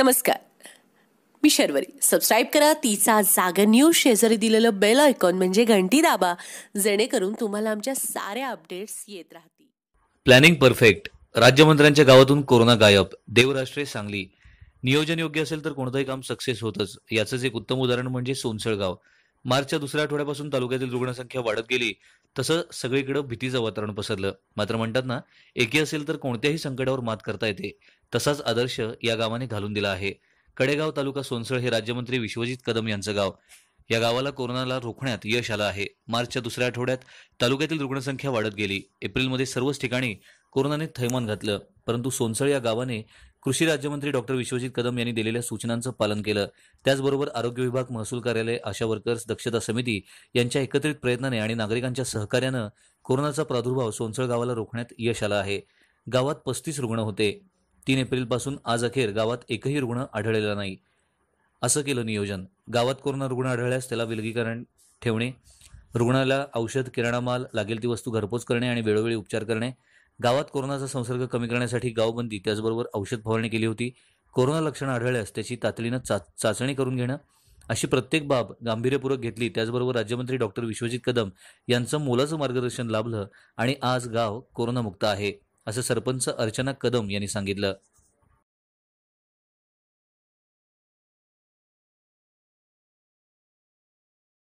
नमस्कार मी शर्वरी सबस्क्राईब करा तिचा जागा न्यूज शेजारी दिलेलं बेल आयकॉन म्हणजे घंटी दाबा जेणेकरून तुम्हाला आमच्या साऱ्या अपडेट्स येत राहतील प्लॅनिंग परफेक्ट राज्यमंत्र्यांच्या गावातून कोरोना गायब देवराष्ट्रे सांगली नियोजन योग्य असेल तर कोणतंही काम सक्सेस होतच याचंच एक उत्तम उदाहरण म्हणजे सोनसळगाव मार्चच्या दुसऱ्या आठवड्यापासून तालुक्यातील रुग्णसंख्या वाढत गेली तसं सगळीकडे भीतीचं वातावरण पसरलं मात्र म्हणतात ना एकी असेल तर कोणत्याही संकटावर मात करता येते तसाच आदर्श या गावाने घालून दिला आहे कडेगाव तालुका सोनसळ हे राज्यमंत्री विश्वजित कदम यांचं गाव या गावाला कोरोनाला रोखण्यात यश आलं आहे मार्चच्या दुसऱ्या आठवड्यात तालुक्यातील रुग्णसंख्या वाढत गेली एप्रिलमध्ये सर्वच ठिकाणी कोरोनाने थैमान घातलं परंतु सोनसळ या गावाने कृषी राज्यमंत्री डॉक्टर विश्वजित कदम यांनी दिलेल्या सूचनांचं पालन केलं त्याचबरोबर आरोग्य विभाग महसूल कार्यालय आशा वर्कर्स दक्षता समिती यांच्या एकत्रित प्रयत्नाने आणि नागरिकांच्या सहकार्यानं कोरोनाचा प्रादुर्भाव सोनसळ गावाला रोखण्यात यश आलं आहे गावात पस्तीस रुग्ण होते तीन एप्रिलपासून आज अखेर गावात एकही रुग्ण आढळलेला नाही असं केलं नियोजन गावात कोरोना रुग्ण आढळल्यास त्याला विलगीकरण ठेवणे रुग्णाला औषध किराणा माल लागेल ती वस्तू घरपोच करणे आणि वेळोवेळी उपचार करणे गावात कोरोनाचा संसर्ग कमी करण्यासाठी गावबंदी त्याचबरोबर औषध फवारणी केली होती कोरोना लक्षणं आढळल्यास त्याची तातडीनं चाचणी करून घेणं अशी प्रत्येक बाब गांभीर्यपूर्वक घेतली त्याचबरोबर राज्यमंत्री डॉक्टर विश्वजित कदम यांचं मोलाचं मार्गदर्शन लाभलं आणि आज गाव कोरोनामुक्त आहे असं सरपंच अर्चना कदम यांनी सांगितलं